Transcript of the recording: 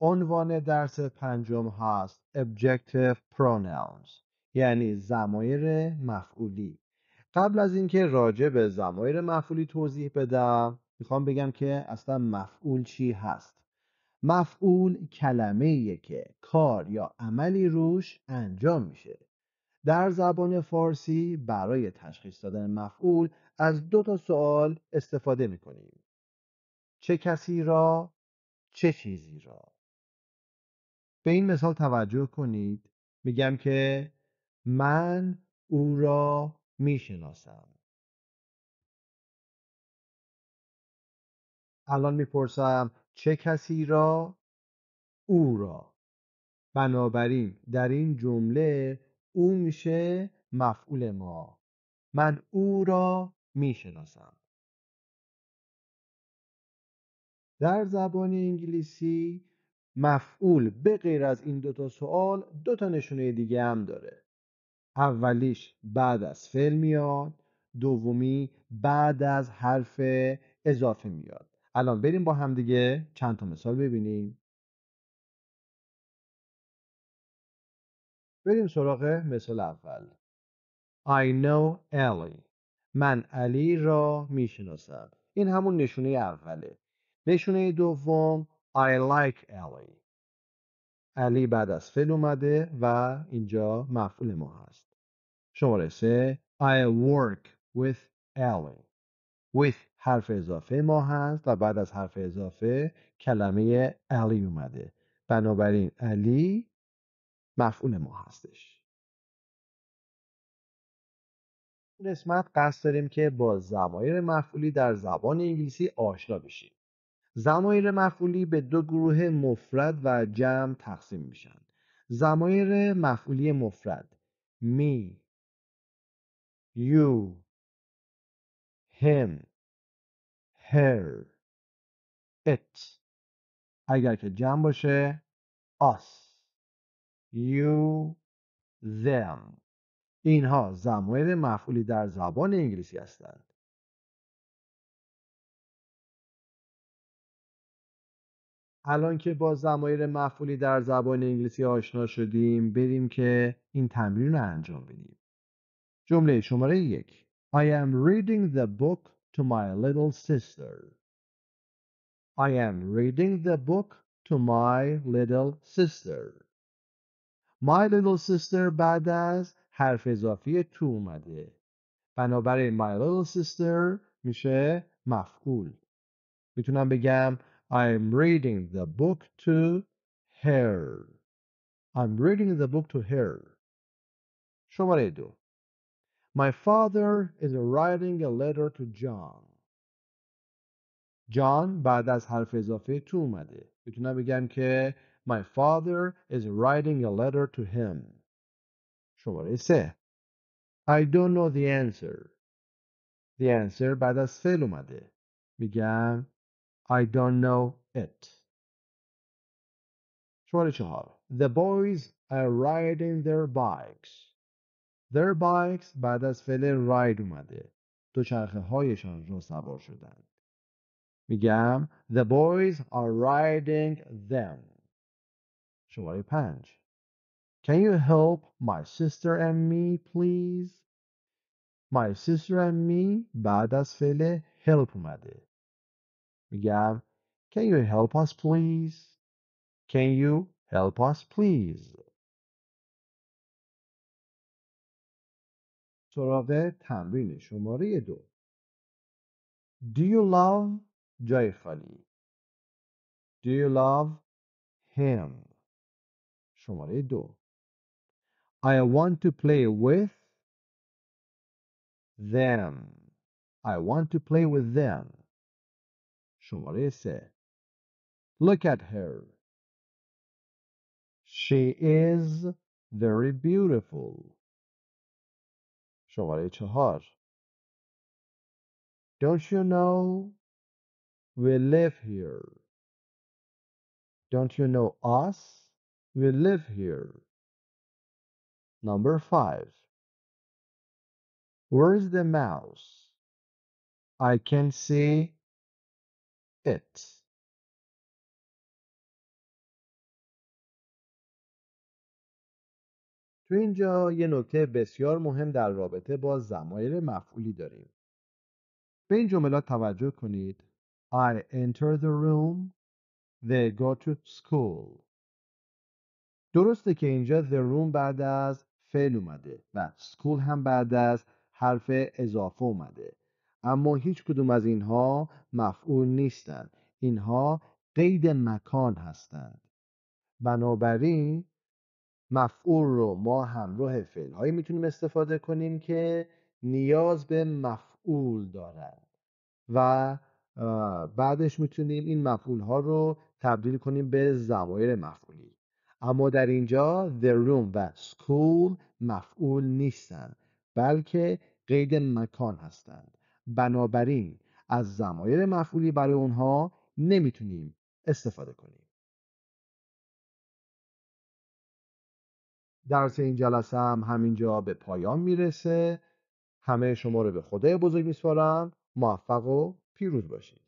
عنوان درس پنجم هست Objective Pronouns یعنی زمایر مفعولی قبل از اینکه راجع به زمایر مفعولی توضیح بدم میخوام بگم که اصلا مفعول چی هست مفعول کلمه که کار یا عملی روش انجام میشه در زبان فارسی برای تشخیص دادن مفعول از دو تا سوال استفاده میکنیم چه کسی را چه چیزی را به این مثال توجه کنید میگم که من او را میشناسم الان میپرسم چه کسی را او را بنابراین در این جمله او میشه مفعول ما من او را میشناسم در زبان انگلیسی مفعول به غیر از این دوتا سوال دو تا نشونه دیگه هم داره اولیش بعد از فعل میاد دومی بعد از حرف اضافه میاد الان بریم با همدیگه چند تا مثال ببینیم بریم سراغ مثال اول I know Ellie من علی را میشناسم این همون نشونه اوله نشونه دوم I like Ellie علی بعد از فعل اومده و اینجا مفعول ما هست شماره سه I work with Ellie with حرف اضافه ما هست و بعد از حرف اضافه کلمه علی اومده بنابراین علی مفعول ما هستش قسمت قصد داریم که با زمایر مفعولی در زبان انگلیسی آشنا بشیم زمایر مفعولی به دو گروه مفرد و جمع تقسیم میشن زمایر مفعولی مفرد می یو هم her it اگر که جمع باشه us you them اینها ضمایر مفعولی در زبان انگلیسی هستند الان که با زمایر مفعولی در زبان انگلیسی آشنا شدیم بریم که این تمرین رو انجام بدیم جمله شماره یک I am reading the book to my little sister. I am reading the book to my little sister. My little sister بعد از حرف اضافی تو اومده. بنابراین my little sister میشه مفعول. میتونم بگم I'm reading the book to her. I'm reading the book to her. شماره دو my father is writing a letter to John. John بعد از حرف اضافه تو اومده. میتونم بگم که My father is writing a letter to him. شماره سه I don't know the answer. The answer بعد از فعل اومده. میگم I don't know it. شماره چهار The boys are riding their bikes. their bikes بعد از فعل ride اومده دوچرخه هایشان رو سوار شدند میگم the boys are riding them شماره پنج Can you help my sister and me please? My sister and me بعد از فعل help اومده میگم Can you help us please? Can you help us please? سراغ تمرین شماره دو Do you love جای خالی Do you love him شماره دو I want to play with them I want to play with them شماره سه Look at her She is very beautiful شماره چهار Don't you know we live here? Don't you know us? We live here. Number five. Where is the mouse? I can see it. تو اینجا یه نکته بسیار مهم در رابطه با زمایر مفعولی داریم به این جملات توجه کنید I enter the room They go to school درسته که اینجا the room بعد از فعل اومده و school هم بعد از حرف اضافه اومده اما هیچ کدوم از اینها مفعول نیستند اینها قید مکان هستند بنابراین مفعول رو ما همراه فعل هایی میتونیم استفاده کنیم که نیاز به مفعول دارند و بعدش میتونیم این مفعول ها رو تبدیل کنیم به زمایر مفعولی اما در اینجا the room و school مفعول نیستند بلکه قید مکان هستند بنابراین از زمایر مفعولی برای اونها نمیتونیم استفاده کنیم درس این جلسه هم همینجا به پایان میرسه همه شما رو به خدای بزرگ میسپارم موفق و پیروز باشید